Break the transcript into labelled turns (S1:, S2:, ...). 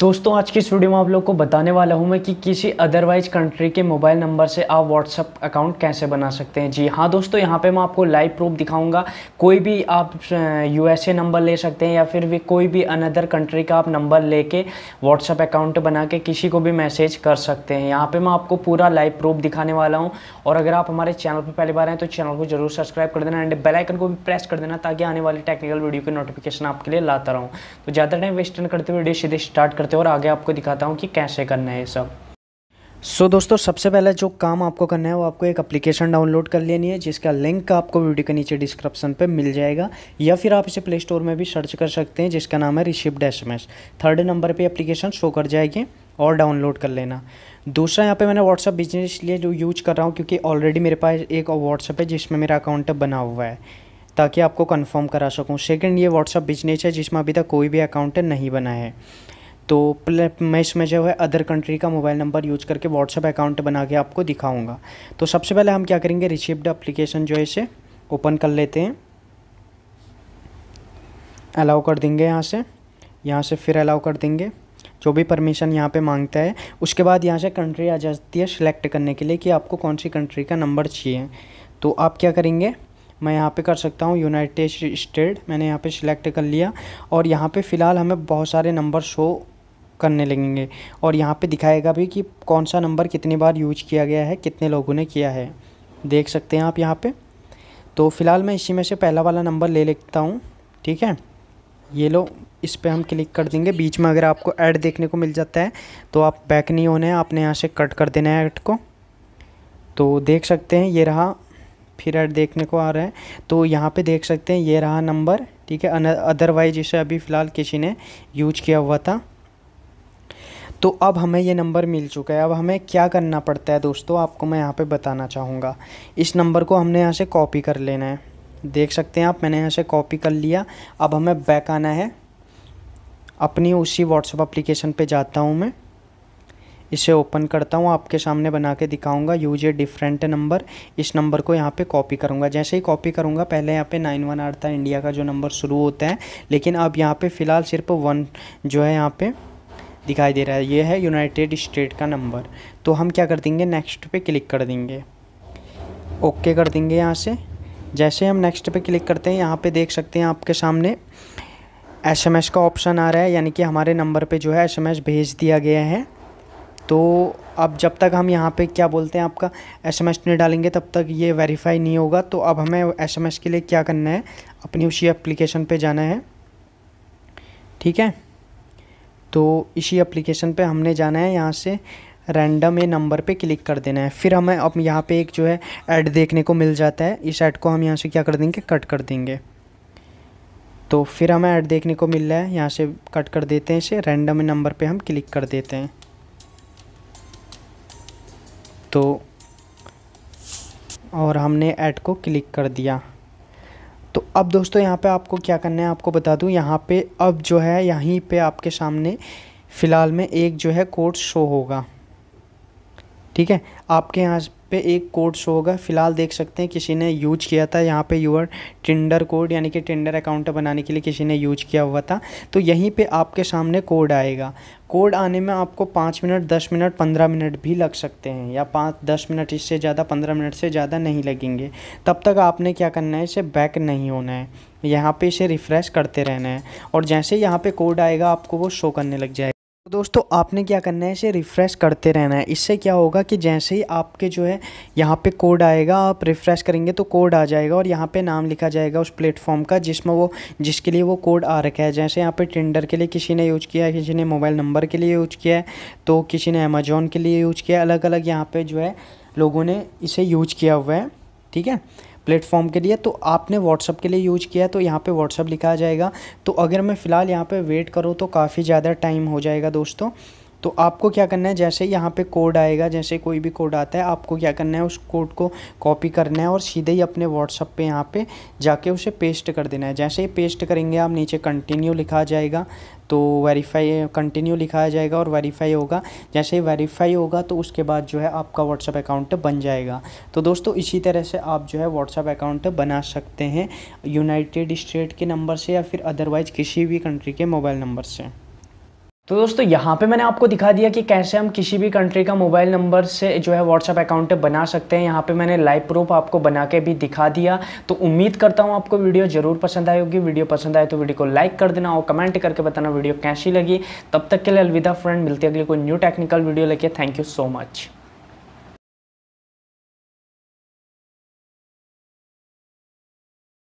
S1: दोस्तों आज की इस वीडियो में आप लोग को बताने वाला हूं मैं कि किसी अदरवाइज कंट्री के मोबाइल नंबर से आप व्हाट्सअप अकाउंट कैसे बना सकते हैं जी हाँ दोस्तों यहाँ पे मैं आपको लाइव प्रूफ दिखाऊंगा कोई भी आप यूएसए नंबर ले सकते हैं या फिर भी कोई भी अनदर कंट्री का आप नंबर लेके व्हाट्सअप अकाउंट बना के किसी को भी मैसेज कर सकते हैं यहाँ पर मैं आपको पूरा लाइव प्रूफ दिखाने वाला हूँ और अगर आप हमारे चैनल पर पहली बार हैं तो चैनल को जरूर सब्सक्राइब कर देना एंड बेलाइकन को भी प्रेस कर देना ताकि आने वाली टेक्निकल वीडियो की नोटिफिकेशन आपके लिए लाता रहूँ तो ज़्यादा टाइम वेस्ट करते हुए वीडियो सीधे स्टार्ट स्टार्ट करते हैं और आगे आपको दिखाता हूँ कि कैसे करना है ये सब सो so, दोस्तों सबसे पहले जो काम आपको करना है वो आपको एक एप्लीकेशन डाउनलोड कर लेनी है जिसका लिंक आपको वीडियो के नीचे डिस्क्रिप्शन पे मिल जाएगा या फिर आप इसे प्ले स्टोर में भी सर्च कर सकते हैं जिसका नाम है रिशिप्ड एस थर्ड नंबर पे एप्लीकेशन शो कर जाएगी और डाउनलोड कर लेना दूसरा यहाँ पे मैंने व्हाट्सअप बिजनेस लिए जो यूज कर रहा हूँ क्योंकि ऑलरेडी मेरे पास एक व्हाट्सअप है जिसमें मेरा अकाउंट बना हुआ है ताकि आपको कंफर्म करा सकूं सेकेंड ये व्हाट्सअप बिजनेस है जिसमें अभी तक कोई भी अकाउंट नहीं बना है तो मैं इसमें जो है अदर कंट्री का मोबाइल नंबर यूज करके व्हाट्सअप अकाउंट बना के आपको दिखाऊंगा तो सबसे पहले हम क्या करेंगे रिसिप्ड एप्लीकेशन जो है इसे ओपन कर लेते हैं अलाउ कर देंगे यहाँ से यहाँ से फिर अलाउ कर देंगे जो भी परमिशन यहाँ पे मांगता है उसके बाद यहाँ से कंट्री आ जाती है सिलेक्ट करने के लिए कि आपको कौन सी कंट्री का नंबर चाहिए तो आप क्या करेंगे मैं यहाँ पे कर सकता हूँ यूनाइटेड स्टेट मैंने यहाँ पे सिलेक्ट कर लिया और यहाँ पे फ़िलहाल हमें बहुत सारे नंबर शो करने लगेंगे और यहाँ पे दिखाएगा भी कि कौन सा नंबर कितनी बार यूज किया गया है कितने लोगों ने किया है देख सकते हैं आप यहाँ पे तो फ़िलहाल मैं इसी में से पहला वाला नंबर ले लेता हूँ ठीक है ये लो इस पर हम क्लिक कर देंगे बीच में अगर आपको ऐड देखने को मिल जाता है तो आप बैक नहीं होने हैं आपने यहाँ से कट कर देना है ऐड को तो देख सकते हैं ये रहा फिर ऐड देखने को आ रहा है तो यहाँ पे देख सकते हैं ये रहा नंबर ठीक है अदरवाइज इसे अभी फ़िलहाल किसी ने यूज किया हुआ था तो अब हमें ये नंबर मिल चुका है अब हमें क्या करना पड़ता है दोस्तों आपको मैं यहाँ पे बताना चाहूँगा इस नंबर को हमने यहाँ से कॉपी कर लेना है देख सकते हैं आप मैंने यहाँ से कॉपी कर लिया अब हमें बैक आना है अपनी उसी व्हाट्सअप अप्लीकेशन पर जाता हूँ मैं इसे ओपन करता हूँ आपके सामने बना के दिखाऊँगा यूज ए डिफरेंट नंबर इस नंबर को यहाँ पे कॉपी करूँगा जैसे ही कॉपी करूँगा पहले यहाँ पे नाइन वन आठ था इंडिया का जो नंबर शुरू होता है लेकिन अब यहाँ पे फ़िलहाल सिर्फ वन जो है यहाँ पे दिखाई दे रहा है ये है यूनाइटेड स्टेट का नंबर तो हम क्या कर देंगे नेक्स्ट पे क्लिक कर देंगे ओके कर देंगे यहाँ से जैसे हम नेक्स्ट पे क्लिक करते हैं यहाँ पे देख सकते हैं आपके सामने एसएमएस का ऑप्शन आ रहा है यानी कि हमारे नंबर पे जो है एसएमएस भेज दिया गया है तो अब जब तक हम यहाँ पे क्या बोलते हैं आपका एसएमएस नहीं डालेंगे तब तक ये वेरीफाई नहीं होगा तो अब हमें एसएमएस के लिए क्या करना है अपनी उसी एप्लीकेशन पे जाना है ठीक है तो इसी एप्लीकेशन पे हमने जाना है यहाँ से रैंडम ये नंबर पे क्लिक कर देना है फिर हमें अब यहाँ पे एक जो है ऐड देखने को मिल जाता है इस ऐड को हम यहाँ से क्या कर देंगे कट कर देंगे तो फिर हमें ऐड देखने को मिल रहा है यहाँ से कट कर देते हैं इसे रैंडम नंबर पे हम क्लिक कर देते हैं तो और हमने ऐड को क्लिक कर दिया तो अब दोस्तों यहाँ पे आपको क्या करना है आपको बता दूँ यहाँ पे अब जो है यहीं पे आपके सामने फ़िलहाल में एक जो है कोड शो होगा ठीक है आपके यहाँ पे एक कोड शो होगा फिलहाल देख सकते हैं किसी ने यूज किया था यहाँ पे यूर टिंडर कोड यानी कि टिंडर अकाउंट बनाने के लिए किसी ने यूज किया हुआ था तो यहीं पे आपके सामने कोड आएगा कोड आने में आपको पाँच मिनट दस मिनट पंद्रह मिनट भी लग सकते हैं या पाँच दस मिनट इससे ज़्यादा पंद्रह मिनट से ज़्यादा नहीं लगेंगे तब तक आपने क्या करना है इसे बैक नहीं होना है यहाँ पे इसे रिफ़्रेश करते रहना है और जैसे यहाँ पे कोड आएगा आपको वो शो करने लग जाएगा तो दोस्तों आपने क्या करना है इसे रिफ़्रेश करते रहना है इससे क्या होगा कि जैसे ही आपके जो है यहाँ पे कोड आएगा आप रिफ़्रेश करेंगे तो कोड आ जाएगा और यहाँ पे नाम लिखा जाएगा उस प्लेटफॉर्म का जिसमें वो जिसके लिए वो कोड आ रखा है जैसे यहाँ पे टेंडर के लिए किसी ने यूज़ किया है किसी ने मोबाइल नंबर के लिए यूज़ किया है तो किसी ने अमेजोन के लिए यूज़ किया है अलग अलग यहाँ पर जो है लोगों ने इसे यूज किया हुआ है ठीक है प्लेटफॉर्म के लिए तो आपने व्हाट्सअप के लिए यूज किया तो यहाँ पे व्हाट्सअप लिखा जाएगा तो अगर मैं फ़िलहाल यहाँ पे वेट करूँ तो काफ़ी ज़्यादा टाइम हो जाएगा दोस्तों तो आपको क्या करना है जैसे यहाँ पे कोड आएगा जैसे कोई भी कोड आता है आपको क्या करना है उस कोड को कॉपी करना है और सीधे ही अपने व्हाट्सअप पे यहाँ पे जाके उसे पेस्ट कर देना है जैसे ही पेस्ट करेंगे आप नीचे कंटिन्यू लिखा जाएगा तो वेरीफाई कंटिन्यू लिखा जाएगा और वेरीफाई होगा जैसे ही वेरीफाई होगा तो उसके बाद जो है आपका व्हाट्सअप अकाउंट बन जाएगा तो दोस्तों इसी तरह से आप जो है व्हाट्सअप अकाउंट बना सकते हैं यूनाइटेड स्टेट के नंबर से या फिर अदरवाइज़ किसी भी कंट्री के मोबाइल नंबर से तो दोस्तों यहाँ पे मैंने आपको दिखा दिया कि कैसे हम किसी भी कंट्री का मोबाइल नंबर से जो है व्हाट्सअप अकाउंट बना सकते हैं यहाँ पे मैंने लाइव प्रूफ आपको बना के भी दिखा दिया तो उम्मीद करता हूँ आपको वीडियो जरूर पसंद आई होगी वीडियो पसंद आए तो वीडियो को लाइक कर देना और कमेंट करके बताना वीडियो कैसी लगी तब तक के लिए अलविदा फ्रेंड मिलती अगले कोई न्यू टेक्निकल वीडियो लेके थैंक यू सो मच